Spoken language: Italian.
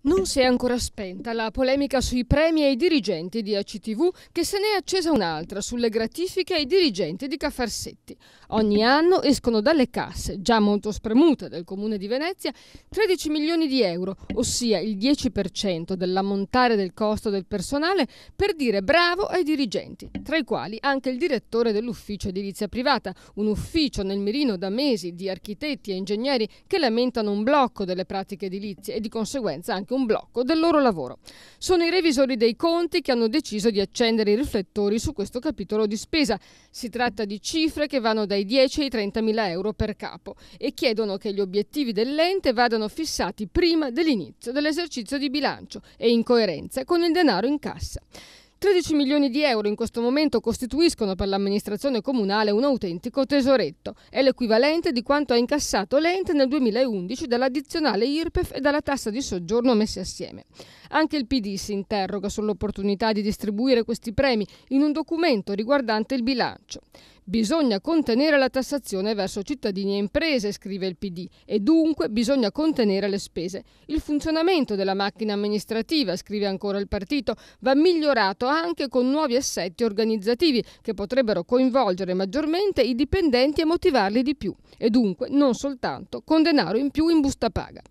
Non si è ancora spenta la polemica sui premi ai dirigenti di ACTV che se ne è accesa un'altra sulle gratifiche ai dirigenti di Caffarsetti. Ogni anno escono dalle casse, già molto spremute del Comune di Venezia, 13 milioni di euro, ossia il 10% dell'ammontare del costo del personale per dire bravo ai dirigenti, tra i quali anche il direttore dell'ufficio edilizia privata, un ufficio nel mirino da mesi di architetti e ingegneri che lamentano un blocco delle pratiche edilizie e di conseguenza anche anche un blocco del loro lavoro. Sono i revisori dei conti che hanno deciso di accendere i riflettori su questo capitolo di spesa. Si tratta di cifre che vanno dai 10 ai 30 mila euro per capo e chiedono che gli obiettivi dell'ente vadano fissati prima dell'inizio dell'esercizio di bilancio e in coerenza con il denaro in cassa. 13 milioni di euro in questo momento costituiscono per l'amministrazione comunale un autentico tesoretto. È l'equivalente di quanto ha incassato l'ente nel 2011 dall'addizionale IRPEF e dalla tassa di soggiorno messe assieme. Anche il PD si interroga sull'opportunità di distribuire questi premi in un documento riguardante il bilancio. Bisogna contenere la tassazione verso cittadini e imprese, scrive il PD, e dunque bisogna contenere le spese. Il funzionamento della macchina amministrativa, scrive ancora il partito, va migliorato anche con nuovi assetti organizzativi che potrebbero coinvolgere maggiormente i dipendenti e motivarli di più, e dunque non soltanto con denaro in più in busta paga.